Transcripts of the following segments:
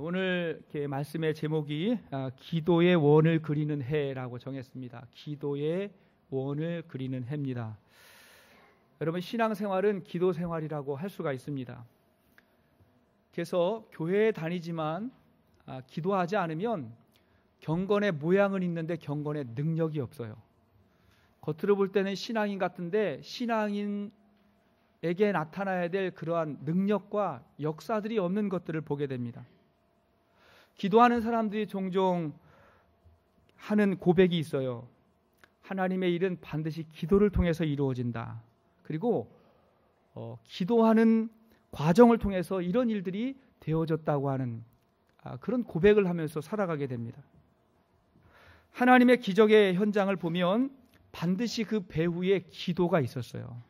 오늘 말씀의 제목이 아, 기도의 원을 그리는 해라고 정했습니다. 기도의 원을 그리는 해입니다. 여러분 신앙생활은 기도 생활이라고 할 수가 있습니다. 그래서 교회에 다니지만 아, 기도하지 않으면 경건의 모양은 있는데 경건의 능력이 없어요. 겉으로 볼 때는 신앙인 같은데 신앙인에게 나타나야 될 그러한 능력과 역사들이 없는 것들을 보게 됩니다. 기도하는 사람들이 종종 하는 고백이 있어요. 하나님의 일은 반드시 기도를 통해서 이루어진다. 그리고 어, 기도하는 과정을 통해서 이런 일들이 되어졌다고 하는 아, 그런 고백을 하면서 살아가게 됩니다. 하나님의 기적의 현장을 보면 반드시 그 배후에 기도가 있었어요.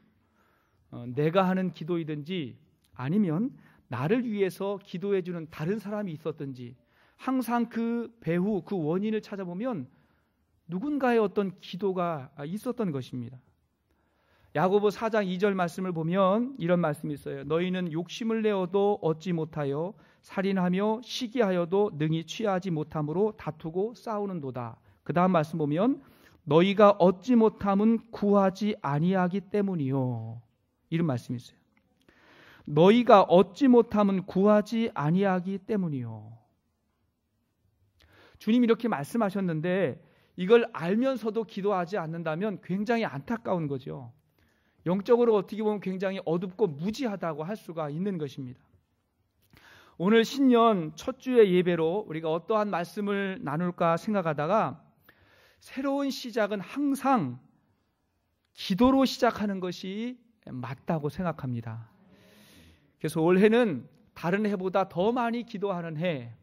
어, 내가 하는 기도이든지 아니면 나를 위해서 기도해주는 다른 사람이 있었든지 항상 그 배후, 그 원인을 찾아보면 누군가의 어떤 기도가 있었던 것입니다. 야고보 4장 2절 말씀을 보면 이런 말씀이 있어요. 너희는 욕심을 내어도 얻지 못하여 살인하며 시기하여도 능히 취하지 못함으로 다투고 싸우는도다. 그 다음 말씀 보면 너희가 얻지 못함은 구하지 아니하기 때문이요. 이런 말씀이 있어요. 너희가 얻지 못함은 구하지 아니하기 때문이요. 주님 이렇게 말씀하셨는데 이걸 알면서도 기도하지 않는다면 굉장히 안타까운 거죠. 영적으로 어떻게 보면 굉장히 어둡고 무지하다고 할 수가 있는 것입니다. 오늘 신년 첫 주의 예배로 우리가 어떠한 말씀을 나눌까 생각하다가 새로운 시작은 항상 기도로 시작하는 것이 맞다고 생각합니다. 그래서 올해는 다른 해보다 더 많이 기도하는 해,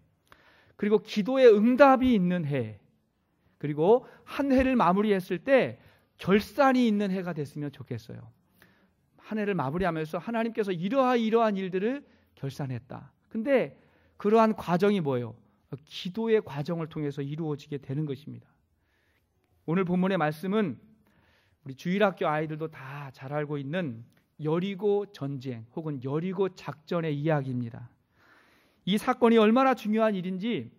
그리고 기도의 응답이 있는 해. 그리고 한 해를 마무리했을 때 결산이 있는 해가 됐으면 좋겠어요. 한 해를 마무리하면서 하나님께서 이러하 이러한 일들을 결산했다. 근데 그러한 과정이 뭐예요? 기도의 과정을 통해서 이루어지게 되는 것입니다. 오늘 본문의 말씀은 우리 주일학교 아이들도 다 잘 알고 있는 여리고 전쟁 혹은 여리고 작전의 이야기입니다. 이 사건이 얼마나 중요한 일인지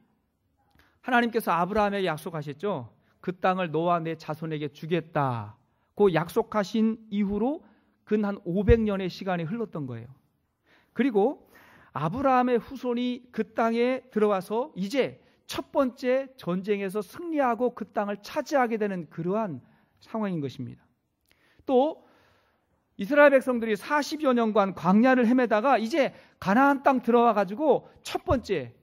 하나님께서 아브라함에 약속하셨죠. 그 땅을 너와 내 자손에게 주겠다. 고 약속하신 이후로 근 한 500년의 시간이 흘렀던 거예요. 그리고 아브라함의 후손이 그 땅에 들어와서 이제 첫 번째 전쟁에서 승리하고 그 땅을 차지하게 되는 그러한 상황인 것입니다. 또 이스라엘 백성들이 40여 년간 광야를 헤매다가 이제 가나안 땅 들어와 가지고 첫 번째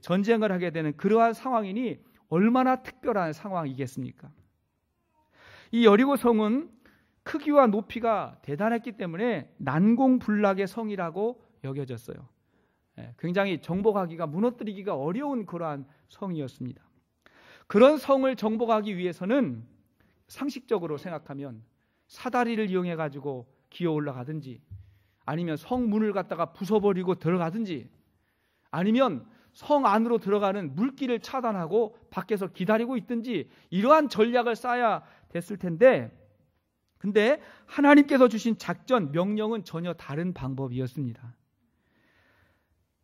전쟁을 하게 되는 그러한 상황이니 얼마나 특별한 상황이겠습니까? 이 여리고 성은 크기와 높이가 대단했기 때문에 난공불락의 성이라고 여겨졌어요. 예, 굉장히 정복하기가 무너뜨리기가 어려운 그러한 성이었습니다. 그런 성을 정복하기 위해서는 상식적으로 생각하면 사다리를 이용해 가지고 기어 올라가든지 아니면 성문을 갖다가 부숴버리고 들어가든지 아니면 성 안으로 들어가는 물길을 차단하고 밖에서 기다리고 있든지 이러한 전략을 쌓아야 됐을 텐데 근데 하나님께서 주신 작전 명령은 전혀 다른 방법이었습니다.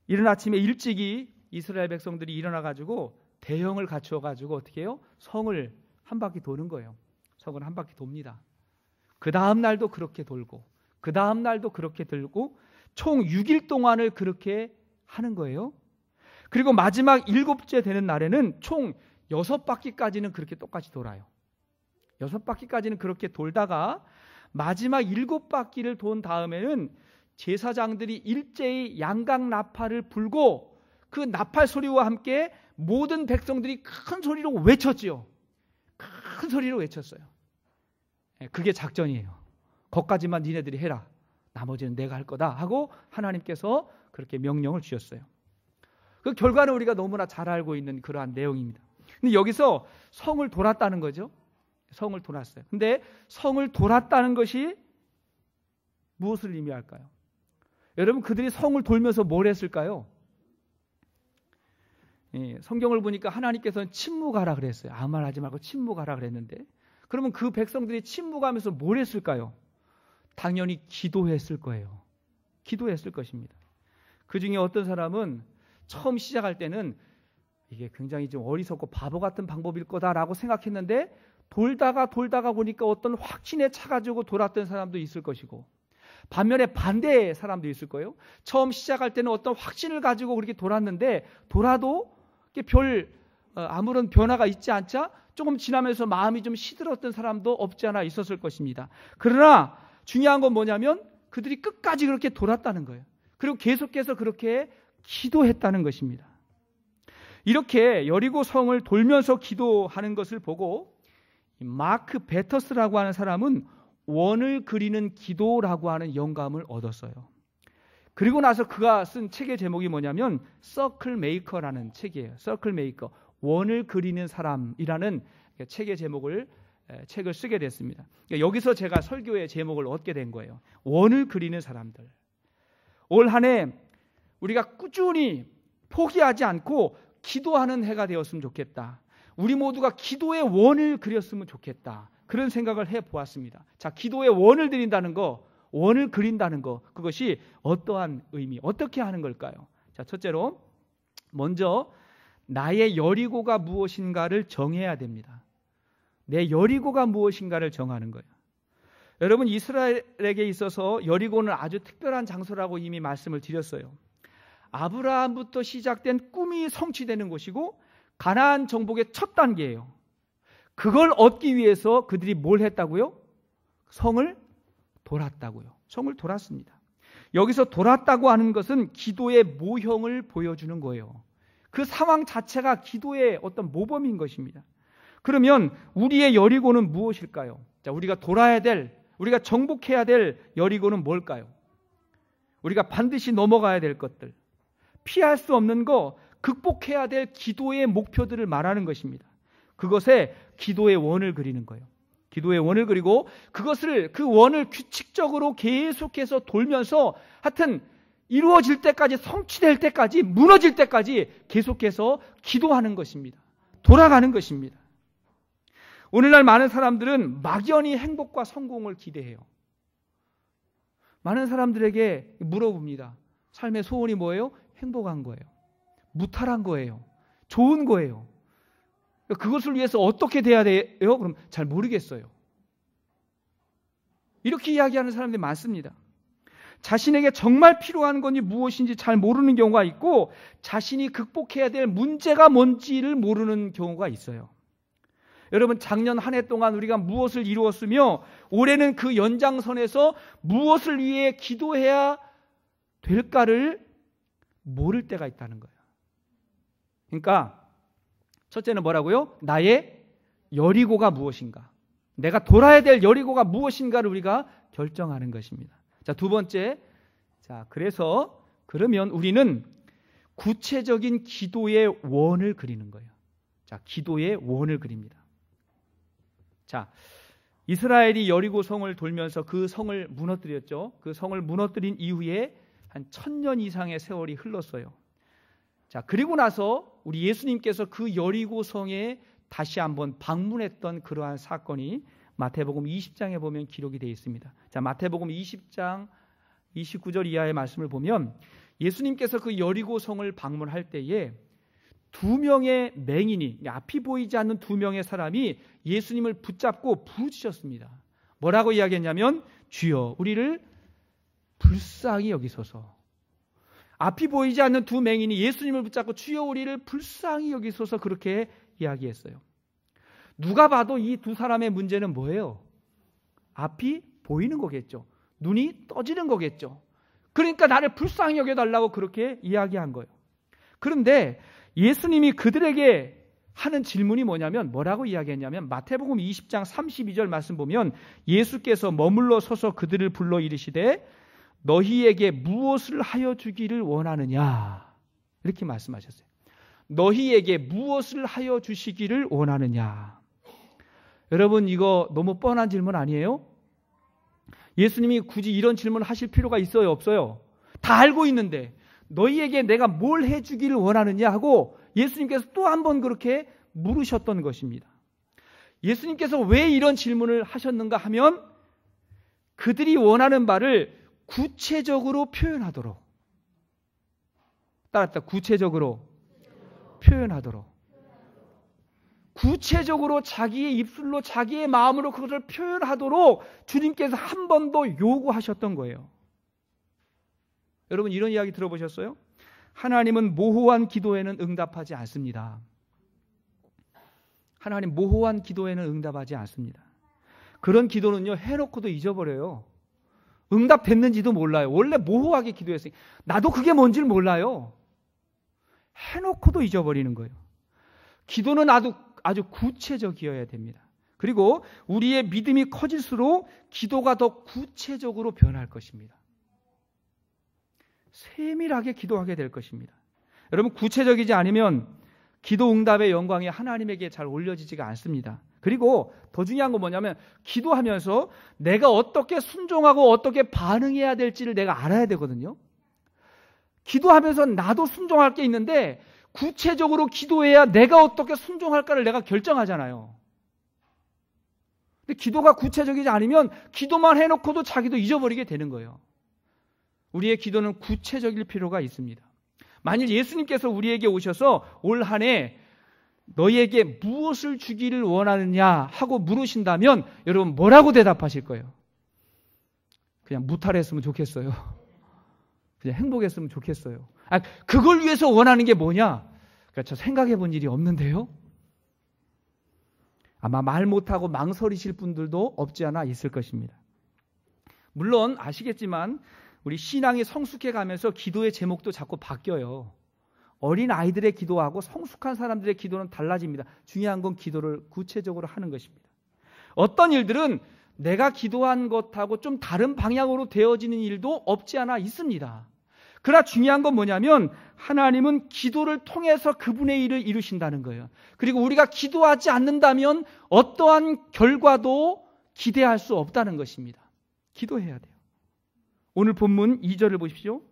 이른 아침에 일찍이 이스라엘 백성들이 일어나 가지고 대형을 갖추어 가지고 어떻게 해요? 성을 한 바퀴 도는 거예요. 성을 한 바퀴 돕니다. 그 다음 날도 그렇게 돌고 그 다음 날도 그렇게 들고 총 6일 동안을 그렇게 하는 거예요. 그리고 마지막 일곱째 되는 날에는 총 여섯 바퀴까지는 그렇게 똑같이 돌아요. 여섯 바퀴까지는 그렇게 돌다가 마지막 일곱 바퀴를 돈 다음에는 제사장들이 일제히 양각 나팔을 불고 그 나팔 소리와 함께 모든 백성들이 큰 소리로 외쳤지요. 큰 소리로 외쳤어요. 예, 그게 작전이에요. 거까지만 니네들이 해라. 나머지는 내가 할 거다 하고 하나님께서 그렇게 명령을 주셨어요. 그 결과는 우리가 너무나 잘 알고 있는 그러한 내용입니다. 근데 여기서 성을 돌았다는 거죠. 성을 돌았어요. 근데 성을 돌았다는 것이 무엇을 의미할까요? 여러분 그들이 성을 돌면서 뭘 했을까요? 예, 성경을 보니까 하나님께서는 침묵하라 그랬어요. 아무 말 하지 말고 침묵하라 그랬는데 그러면 그 백성들이 침묵하면서 뭘 했을까요? 당연히 기도했을 거예요. 기도했을 것입니다. 그 중에 어떤 사람은 처음 시작할 때는 이게 굉장히 좀 어리석고 바보 같은 방법일 거다라고 생각했는데 돌다가 돌다가 보니까 어떤 확신에 차가지고 돌았던 사람도 있을 것이고 반면에 반대의 사람도 있을 거예요. 처음 시작할 때는 어떤 확신을 가지고 그렇게 돌았는데 돌아도 별 어, 아무런 변화가 있지 않자 조금 지나면서 마음이 좀 시들었던 사람도 없지 않아 있었을 것입니다. 그러나 중요한 건 뭐냐면 그들이 끝까지 그렇게 돌았다는 거예요. 그리고 계속해서 그렇게 기도했다는 것입니다. 이렇게 여리고 성을 돌면서 기도하는 것을 보고 마크 베터스라고 하는 사람은 원을 그리는 기도라고 하는 영감을 얻었어요. 그리고 나서 그가 쓴 책의 제목이 뭐냐면 서클 메이커라는 책이에요. 서클 메이커. 원을 그리는 사람이라는 책의 제목을 책을 쓰게 됐습니다. 그러니까 여기서 제가 설교의 제목을 얻게 된 거예요. 원을 그리는 사람들. 올 한 해 우리가 꾸준히 포기하지 않고 기도하는 해가 되었으면 좋겠다. 우리 모두가 기도의 원을 그렸으면 좋겠다. 그런 생각을 해 보았습니다. 자, 기도의 원을 드린다는 거, 원을 그린다는 거, 그것이 어떠한 의미, 어떻게 하는 걸까요? 자, 첫째로 먼저 나의 여리고가 무엇인가를 정해야 됩니다. 내 여리고가 무엇인가를 정하는 거예요. 여러분 이스라엘에게 있어서 여리고는 아주 특별한 장소라고 이미 말씀을 드렸어요. 아브라함부터 시작된 꿈이 성취되는 곳이고 가나안 정복의 첫 단계예요. 그걸 얻기 위해서 그들이 뭘 했다고요? 성을 돌았다고요. 성을 돌았습니다. 여기서 돌았다고 하는 것은 기도의 모형을 보여주는 거예요. 그 상황 자체가 기도의 어떤 모범인 것입니다. 그러면 우리의 여리고는 무엇일까요? 자, 우리가 돌아야 될, 우리가 정복해야 될 여리고는 뭘까요? 우리가 반드시 넘어가야 될 것들, 피할 수 없는 거, 극복해야 될 기도의 목표들을 말하는 것입니다. 그것에 기도의 원을 그리는 거예요. 기도의 원을 그리고 그것을 그 원을 규칙적으로 계속해서 돌면서 하여튼 이루어질 때까지 성취될 때까지 무너질 때까지 계속해서 기도하는 것입니다. 돌아가는 것입니다. 오늘날 많은 사람들은 막연히 행복과 성공을 기대해요. 많은 사람들에게 물어봅니다. 삶의 소원이 뭐예요? 행복한 거예요. 무탈한 거예요. 좋은 거예요. 그것을 위해서 어떻게 돼야 돼요? 그럼 잘 모르겠어요. 이렇게 이야기하는 사람들이 많습니다. 자신에게 정말 필요한 건이 무엇인지 잘 모르는 경우가 있고 자신이 극복해야 될 문제가 뭔지를 모르는 경우가 있어요. 여러분 작년 한 해 동안 우리가 무엇을 이루었으며 올해는 그 연장선에서 무엇을 위해 기도해야 될까를 모를 때가 있다는 거예요. 그러니까 첫째는 뭐라고요? 나의 여리고가 무엇인가? 내가 돌아야 될 여리고가 무엇인가를 우리가 결정하는 것입니다. 자, 두 번째. 자, 그래서 그러면 우리는 구체적인 기도의 원을 그리는 거예요. 자, 기도의 원을 그립니다. 자, 이스라엘이 여리고 성을 돌면서 그 성을 무너뜨렸죠. 그 성을 무너뜨린 이후에 한 천년 이상의 세월이 흘렀어요. 자, 그리고 나서 우리 예수님께서 그 여리고 성에 다시 한번 방문했던 그러한 사건이 마태복음 20장에 보면 기록이 되어 있습니다. 자, 마태복음 20장 29절 이하의 말씀을 보면 예수님께서 그 여리고 성을 방문할 때에 두 명의 맹인이 그러니까 앞이 보이지 않는 두 명의 사람이 예수님을 붙잡고 부르짖었습니다. 뭐라고 이야기했냐면 주여 우리를 불쌍히 여기소서. 앞이 보이지 않는 두 맹인이 예수님을 붙잡고 주여 우리를 불쌍히 여기소서 그렇게 이야기했어요. 누가 봐도 이 두 사람의 문제는 뭐예요? 앞이 보이는 거겠죠. 눈이 떠지는 거겠죠. 그러니까 나를 불쌍히 여겨달라고 그렇게 이야기한 거예요. 그런데 예수님이 그들에게 하는 질문이 뭐냐면 뭐라고 이야기했냐면 마태복음 20장 32절 말씀 보면 예수께서 머물러 서서 그들을 불러 이르시되 너희에게 무엇을 하여 주기를 원하느냐 이렇게 말씀하셨어요. 너희에게 무엇을 하여 주시기를 원하느냐 여러분 이거 너무 뻔한 질문 아니에요? 예수님이 굳이 이런 질문을 하실 필요가 있어요, 없어요? 다 알고 있는데 너희에게 내가 뭘 해주기를 원하느냐 하고 예수님께서 또 한 번 그렇게 물으셨던 것입니다. 예수님께서 왜 이런 질문을 하셨는가 하면 그들이 원하는 바를 구체적으로 표현하도록 따랐다 구체적으로 표현하도록 구체적으로 자기의 입술로 자기의 마음으로 그것을 표현하도록 주님께서 한 번 더 요구하셨던 거예요. 여러분 이런 이야기 들어보셨어요? 하나님은 모호한 기도에는 응답하지 않습니다. 하나님 모호한 기도에는 응답하지 않습니다. 그런 기도는요 해놓고도 잊어버려요. 응답됐는지도 몰라요. 원래 모호하게 기도했어요 나도 그게 뭔지를 몰라요. 해놓고도 잊어버리는 거예요. 기도는 나도 아주 구체적이어야 됩니다. 그리고 우리의 믿음이 커질수록 기도가 더 구체적으로 변할 것입니다. 세밀하게 기도하게 될 것입니다. 여러분 구체적이지 않으면 기도 응답의 영광이 하나님에게 잘 올려지지가 않습니다. 그리고 더 중요한 건 뭐냐면 기도하면서 내가 어떻게 순종하고 어떻게 반응해야 될지를 내가 알아야 되거든요. 기도하면서 나도 순종할 게 있는데 구체적으로 기도해야 내가 어떻게 순종할까를 내가 결정하잖아요. 근데 기도가 구체적이지 않으면 기도만 해놓고도 자기도 잊어버리게 되는 거예요. 우리의 기도는 구체적일 필요가 있습니다. 만일 예수님께서 우리에게 오셔서 올한해 너희에게 무엇을 주기를 원하느냐 하고 물으신다면 여러분 뭐라고 대답하실 거예요? 그냥 무탈했으면 좋겠어요. 그냥 행복했으면 좋겠어요. 아, 그걸 위해서 원하는 게 뭐냐? 그러니까 저 생각해 본 일이 없는데요. 아마 말 못하고 망설이실 분들도 없지 않아 있을 것입니다. 물론 아시겠지만 우리 신앙이 성숙해 가면서 기도의 제목도 자꾸 바뀌어요. 어린 아이들의 기도하고 성숙한 사람들의 기도는 달라집니다. 중요한 건 기도를 구체적으로 하는 것입니다. 어떤 일들은 내가 기도한 것하고 좀 다른 방향으로 되어지는 일도 없지 않아 있습니다. 그러나 중요한 건 뭐냐면 하나님은 기도를 통해서 그분의 일을 이루신다는 거예요. 그리고 우리가 기도하지 않는다면 어떠한 결과도 기대할 수 없다는 것입니다. 기도해야 돼요. 오늘 본문 2절을 보십시오.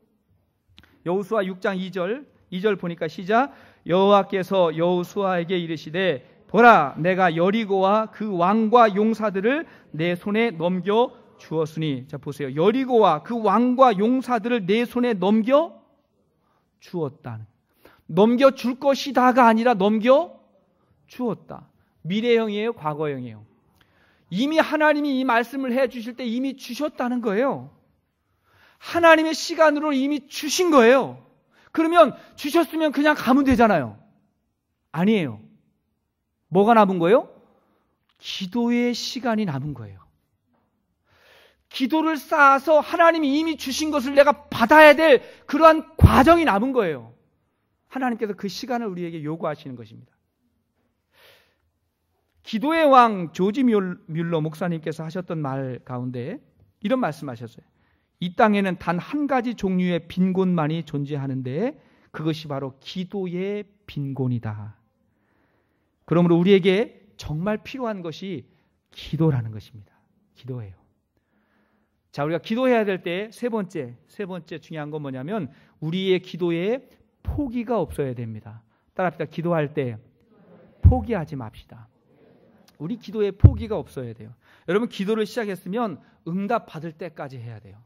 여호수아 6장 2절 2절 보니까 시작 여호와께서 여호수아에게 이르시되 보라 내가 여리고와 그 왕과 용사들을 내 손에 넘겨 주었으니 자 보세요. 여리고와 그 왕과 용사들을 내 손에 넘겨 주었다. 넘겨 줄 것이다가 아니라 넘겨 주었다. 미래형이에요, 과거형이에요. 이미 하나님이 이 말씀을 해 주실 때 이미 주셨다는 거예요. 하나님의 시간으로 이미 주신 거예요. 그러면 주셨으면 그냥 가면 되잖아요. 아니에요. 뭐가 남은 거예요? 기도의 시간이 남은 거예요. 기도를 쌓아서 하나님이 이미 주신 것을 내가 받아야 될 그러한 과정이 남은 거예요. 하나님께서 그 시간을 우리에게 요구하시는 것입니다. 기도의 왕 조지 뮬러 목사님께서 하셨던 말 가운데 이런 말씀하셨어요. 이 땅에는 단 한 가지 종류의 빈곤만이 존재하는데 그것이 바로 기도의 빈곤이다. 그러므로 우리에게 정말 필요한 것이 기도라는 것입니다. 기도예요. 자, 우리가 기도해야 될 때 세 번째, 세 번째 중요한 건 뭐냐면 우리의 기도에 포기가 없어야 됩니다. 따라합시다. 기도할 때 포기하지 맙시다. 우리 기도에 포기가 없어야 돼요. 여러분 기도를 시작했으면 응답 받을 때까지 해야 돼요.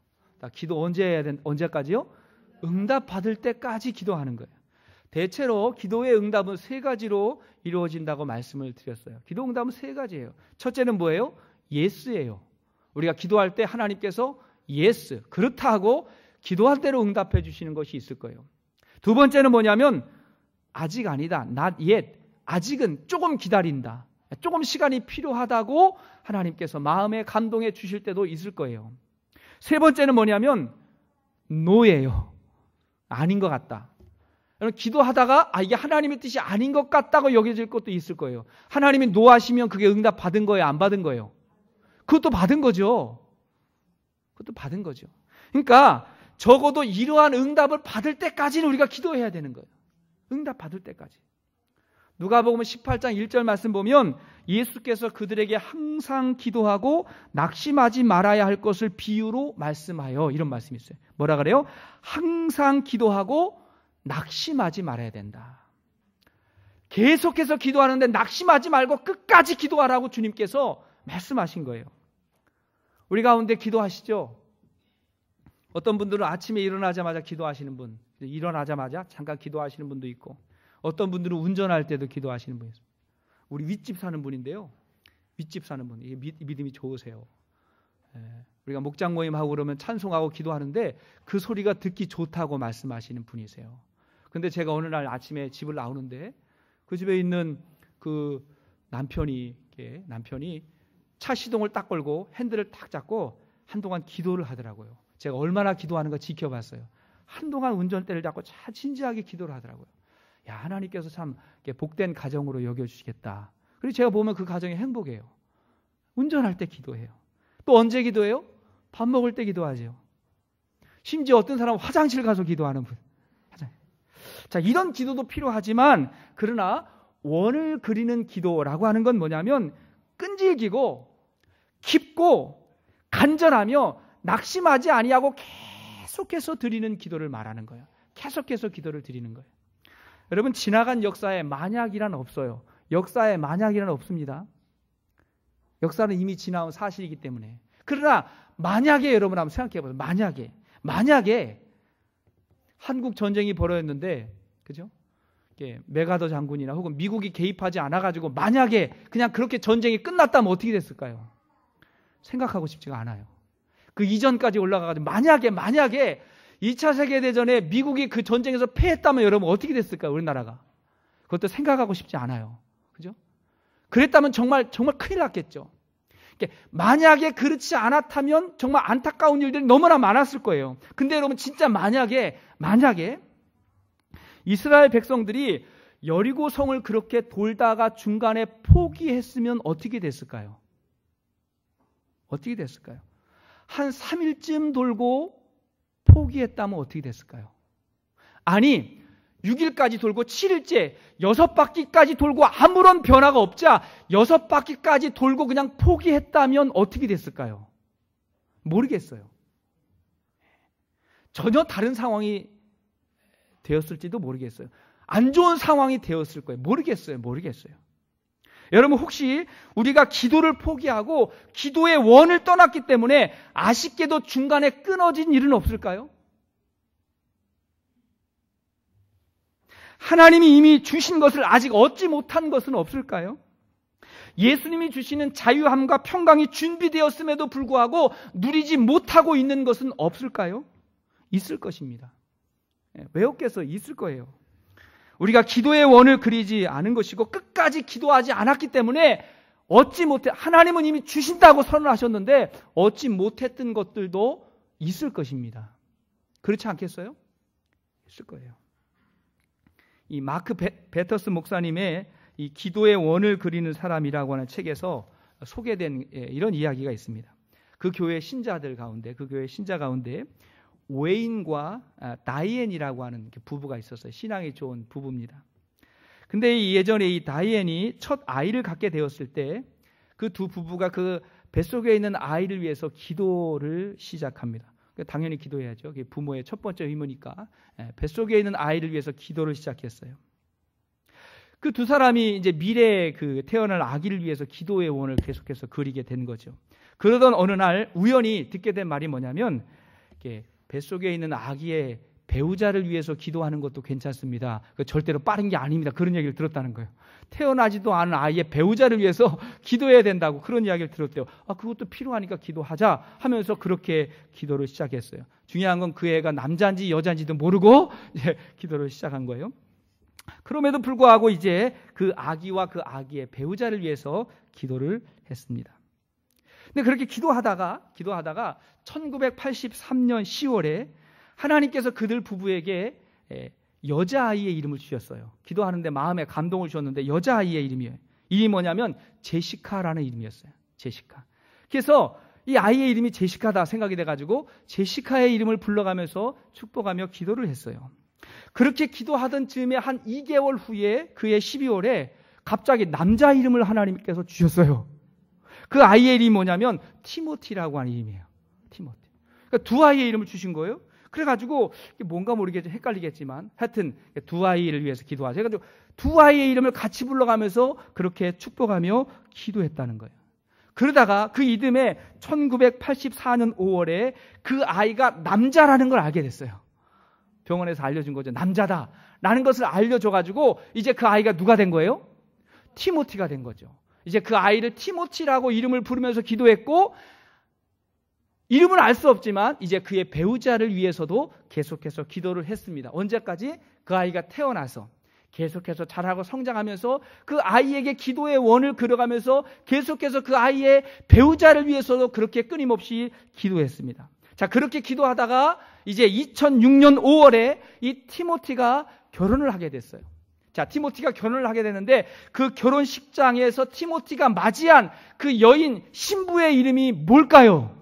기도 언제 해야 된 언제까지요? 응답 받을 때까지 기도하는 거예요. 대체로 기도의 응답은 세 가지로 이루어진다고 말씀을 드렸어요. 기도 응답은 세 가지예요. 첫째는 뭐예요? 예스예요. 우리가 기도할 때 하나님께서 예스 그렇다 하고 기도한 대로 응답해 주시는 것이 있을 거예요. 두 번째는 뭐냐면 아직 아니다. not yet. 아직은 조금 기다린다. 조금 시간이 필요하다고 하나님께서 마음에 감동해 주실 때도 있을 거예요. 세 번째는 뭐냐면 노예요. 아닌 것 같다. 기도하다가 아 이게 하나님의 뜻이 아닌 것 같다고 여겨질 것도 있을 거예요. 하나님이 노하시면 그게 응답 받은 거예요, 안 받은 거예요. 그것도 받은 거죠. 그것도 받은 거죠. 그러니까 적어도 이러한 응답을 받을 때까지는 우리가 기도해야 되는 거예요. 응답 받을 때까지. 누가복음 18장 1절 말씀 보면 예수께서 그들에게 항상 기도하고 낙심하지 말아야 할 것을 비유로 말씀하여 이런 말씀이 있어요. 뭐라 그래요? 항상 기도하고 낙심하지 말아야 된다. 계속해서 기도하는데 낙심하지 말고 끝까지 기도하라고 주님께서 말씀하신 거예요. 우리 가운데 기도하시죠. 어떤 분들은 아침에 일어나자마자 기도하시는 분, 일어나자마자 잠깐 기도하시는 분도 있고, 어떤 분들은 운전할 때도 기도하시는 분이 있어요. 우리 윗집 사는 분인데요. 윗집 사는 분, 이게 믿음이 좋으세요. 예, 우리가 목장 모임하고 그러면 찬송하고 기도하는데 그 소리가 듣기 좋다고 말씀하시는 분이세요. 근데 제가 어느 날 아침에 집을 나오는데 그 집에 있는 그 남편이 남편이 차 시동을 딱 걸고 핸들을 딱 잡고 한동안 기도를 하더라고요. 제가 얼마나 기도하는 거 지켜봤어요. 한동안 운전대를 잡고 참 진지하게 기도를 하더라고요. 야, 하나님께서 참 복된 가정으로 여겨주시겠다. 그리고 제가 보면 그 가정이 행복해요. 운전할 때 기도해요. 또 언제 기도해요? 밥 먹을 때 기도하죠. 심지어 어떤 사람은 화장실 가서 기도하는 분. 자, 이런 기도도 필요하지만, 그러나 원을 그리는 기도라고 하는 건 뭐냐면 끈질기고 깊고 간절하며 낙심하지 아니하고 계속해서 드리는 기도를 말하는 거예요. 계속해서 기도를 드리는 거예요. 여러분 지나간 역사에 만약이란 없어요. 역사에 만약이란 없습니다. 역사는 이미 지나온 사실이기 때문에. 그러나 만약에 여러분 한번 생각해 보세요. 만약에 만약에 한국 전쟁이 벌어졌는데 그죠? 예, 메가더 장군이나 혹은 미국이 개입하지 않아가지고 만약에 그냥 그렇게 전쟁이 끝났다면 어떻게 됐을까요? 생각하고 싶지가 않아요. 그 이전까지 올라가가지고 만약에 만약에 2차 세계대전에 미국이 그 전쟁에서 패했다면 여러분 어떻게 됐을까요? 우리나라가 그것도 생각하고 싶지 않아요. 그죠? 그랬다면 정말 정말 큰일 났겠죠. 만약에 그렇지 않았다면 정말 안타까운 일들이 너무나 많았을 거예요. 근데 여러분 진짜 만약에 만약에 이스라엘 백성들이 여리고 성을 그렇게 돌다가 중간에 포기했으면 어떻게 됐을까요? 어떻게 됐을까요? 한 3일쯤 돌고 포기했다면 어떻게 됐을까요? 아니, 6일까지 돌고 7일째, 6바퀴까지 돌고 아무런 변화가 없자 6바퀴까지 돌고 그냥 포기했다면 어떻게 됐을까요? 모르겠어요. 전혀 다른 상황이 되었을지도 모르겠어요. 안 좋은 상황이 되었을 거예요. 모르겠어요. 모르겠어요. 여러분 혹시 우리가 기도를 포기하고 기도의 원을 떠났기 때문에 아쉽게도 중간에 끊어진 일은 없을까요? 하나님이 이미 주신 것을 아직 얻지 못한 것은 없을까요? 예수님이 주시는 자유함과 평강이 준비되었음에도 불구하고 누리지 못하고 있는 것은 없을까요? 있을 것입니다. 예, 외우께서 있을 거예요. 우리가 기도의 원을 그리지 않은 것이고 끝까지 기도하지 않았기 때문에 얻지 못해 하나님은 이미 주신다고 선언하셨는데 얻지 못했던 것들도 있을 것입니다. 그렇지 않겠어요? 있을 거예요. 이 마크 베, 터스 목사님의 이 기도의 원을 그리는 사람이라고 하는 책에서 소개된 예, 이런 이야기가 있습니다. 그 교회 신자들 가운데 그 교회 신자 가운데 웨인과 아, 다이앤이라고 하는 부부가 있었어요. 신앙이 좋은 부부입니다. 근데 예전에 이 다이앤이 첫 아이를 갖게 되었을 때 그 두 부부가 그 뱃속에 있는 아이를 위해서 기도를 시작합니다. 그러니까 당연히 기도해야죠. 부모의 첫 번째 의무니까 예, 뱃속에 있는 아이를 위해서 기도를 시작했어요. 그 두 사람이 이제 미래에 그 태어날 아기를 위해서 기도의 원을 계속해서 그리게 된 거죠. 그러던 어느 날 우연히 듣게 된 말이 뭐냐면 이렇게 뱃속에 있는 아기의 배우자를 위해서 기도하는 것도 괜찮습니다. 그 절대로 빠른 게 아닙니다. 그런 이야기를 들었다는 거예요. 태어나지도 않은 아이의 배우자를 위해서 기도해야 된다고 그런 이야기를 들었대요. 아, 그것도 필요하니까 기도하자 하면서 그렇게 기도를 시작했어요. 중요한 건 그 애가 남자인지 여자인지도 모르고 이제 기도를 시작한 거예요. 그럼에도 불구하고 이제 그 아기와 그 아기의 배우자를 위해서 기도를 했습니다. 근데 그렇게 기도하다가 기도하다가 1983년 10월에 하나님께서 그들 부부에게 예, 여자아이의 이름을 주셨어요. 기도하는데 마음에 감동을 주셨는데 여자아이의 이름이에요. 이름이 뭐냐면 제시카라는 이름이었어요. 제시카. 그래서 이 아이의 이름이 제시카다 생각이 돼가지고 제시카의 이름을 불러가면서 축복하며 기도를 했어요. 그렇게 기도하던 즈음에 한 2개월 후에 그의 12월에 갑자기 남자 이름을 하나님께서 주셨어요. 그 아이의 이름이 뭐냐면 티모티라고 하는 이름이에요. 티모티. 그러니까 두 아이의 이름을 주신 거예요. 그래가지고 뭔가 모르게 좀 헷갈리겠지만 하여튼 두 아이를 위해서 기도하세요. 그래가두 아이의 이름을 같이 불러가면서 그렇게 축복하며 기도했다는 거예요. 그러다가 그 이듬해 1984년 5월에 그 아이가 남자라는 걸 알게 됐어요. 병원에서 알려준 거죠. 남자다. 라는 것을 알려줘가지고 이제 그 아이가 누가 된 거예요? 티모티가 된 거죠. 이제 그 아이를 티모치라고 이름을 부르면서 기도했고 이름은 알 수 없지만 이제 그의 배우자를 위해서도 계속해서 기도를 했습니다. 언제까지? 그 아이가 태어나서 계속해서 자라고 성장하면서 그 아이에게 기도의 원을 그려가면서 계속해서 그 아이의 배우자를 위해서도 그렇게 끊임없이 기도했습니다. 자, 그렇게 기도하다가 이제 2006년 5월에 이 티모티가 결혼을 하게 됐어요. 자, 티모티가 결혼을 하게 되는데 그 결혼식장에서 티모티가 맞이한 그 여인 신부의 이름이 뭘까요?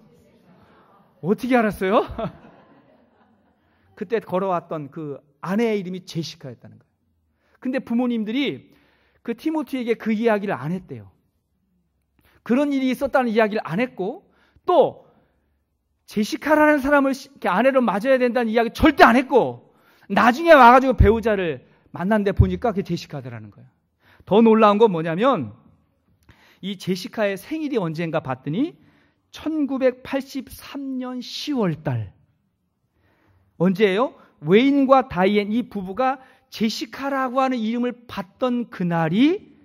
어떻게 알았어요? 그때 걸어왔던 그 아내의 이름이 제시카였다는 거예요. 근데 부모님들이 그 티모티에게 그 이야기를 안 했대요. 그런 일이 있었다는 이야기를 안 했고 또 제시카라는 사람을 아내로 맞아야 된다는 이야기 절대 안 했고 나중에 와가지고 배우자를 만난데 보니까 그게 제시카더라는 거예요. 더 놀라운 건 뭐냐면 이 제시카의 생일이 언젠가 봤더니 1983년 10월 달. 언제예요? 웨인과 다이앤 이 부부가 제시카라고 하는 이름을 받던 그날이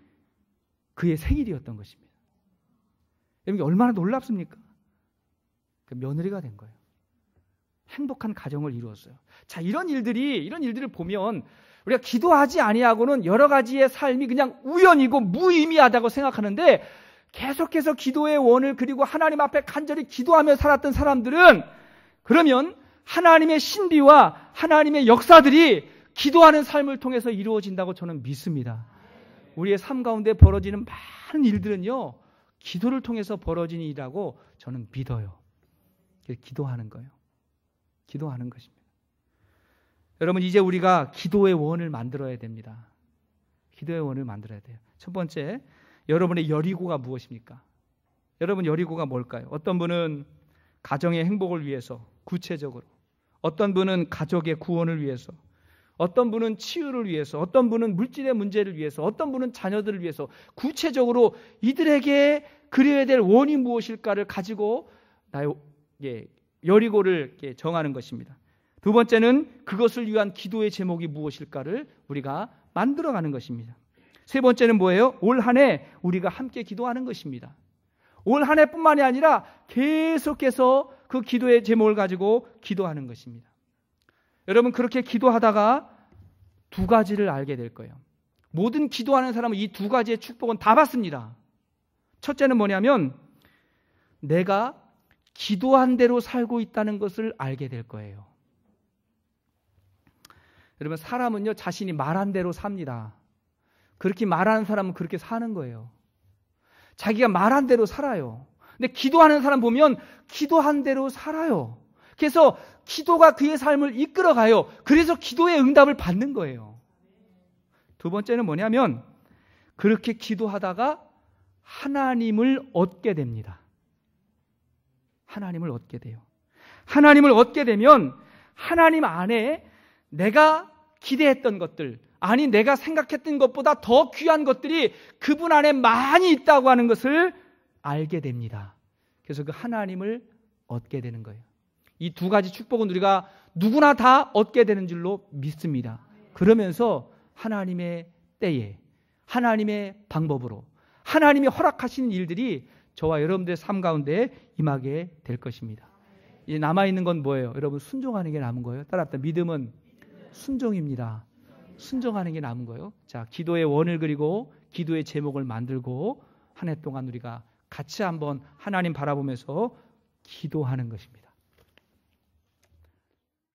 그의 생일이었던 것입니다. 여러분 얼마나 놀랍습니까? 그 며느리가 된 거예요. 행복한 가정을 이루었어요. 자, 이런 일들이 이런 일들을 보면 우리가 기도하지 아니하고는 여러 가지의 삶이 그냥 우연이고 무의미하다고 생각하는데 계속해서 기도의 원을 그리고 하나님 앞에 간절히 기도하며 살았던 사람들은 그러면 하나님의 신비와 하나님의 역사들이 기도하는 삶을 통해서 이루어진다고 저는 믿습니다. 우리의 삶 가운데 벌어지는 많은 일들은요, 기도를 통해서 벌어진 일이라고 저는 믿어요. 기도하는 거예요. 기도하는 것입니다. 여러분 이제 우리가 기도의 원을 만들어야 됩니다. 기도의 원을 만들어야 돼요. 첫 번째, 여러분의 여리고가 무엇입니까? 여러분 여리고가 뭘까요? 어떤 분은 가정의 행복을 위해서 구체적으로, 어떤 분은 가족의 구원을 위해서, 어떤 분은 치유를 위해서, 어떤 분은 물질의 문제를 위해서, 어떤 분은 자녀들을 위해서 구체적으로 이들에게 그려야 될 원이 무엇일까를 가지고 나의 예, 여리고를 정하는 것입니다. 두 번째는 그것을 위한 기도의 제목이 무엇일까를 우리가 만들어가는 것입니다. 세 번째는 뭐예요? 올 한 해 우리가 함께 기도하는 것입니다. 올 한 해뿐만이 아니라 계속해서 그 기도의 제목을 가지고 기도하는 것입니다. 여러분 그렇게 기도하다가 두 가지를 알게 될 거예요. 모든 기도하는 사람은 이 두 가지의 축복은 다 받습니다. 첫째는 뭐냐면 내가 기도한 대로 살고 있다는 것을 알게 될 거예요. 여러분 사람은요 자신이 말한 대로 삽니다. 그렇게 말하는 사람은 그렇게 사는 거예요. 자기가 말한 대로 살아요. 근데 기도하는 사람 보면 기도한 대로 살아요. 그래서 기도가 그의 삶을 이끌어가요. 그래서 기도의 응답을 받는 거예요. 두 번째는 뭐냐면 그렇게 기도하다가 하나님을 얻게 됩니다. 하나님을 얻게 돼요. 하나님을 얻게 되면 하나님 안에 내가 기대했던 것들, 아니 내가 생각했던 것보다 더 귀한 것들이 그분 안에 많이 있다고 하는 것을 알게 됩니다. 그래서 그 하나님을 얻게 되는 거예요. 이 두 가지 축복은 우리가 누구나 다 얻게 되는 줄로 믿습니다. 그러면서 하나님의 때에 하나님의 방법으로 하나님이 허락하신 일들이 저와 여러분들의 삶 가운데 임하게 될 것입니다. 남아 있는 건 뭐예요? 여러분 순종하는 게 남은 거예요. 따라합다 믿음은 순종입니다. 순종하는 게 남은 거예요. 자, 기도의 원을 그리고 기도의 제목을 만들고 한 해 동안 우리가 같이 한번 하나님 바라보면서 기도하는 것입니다.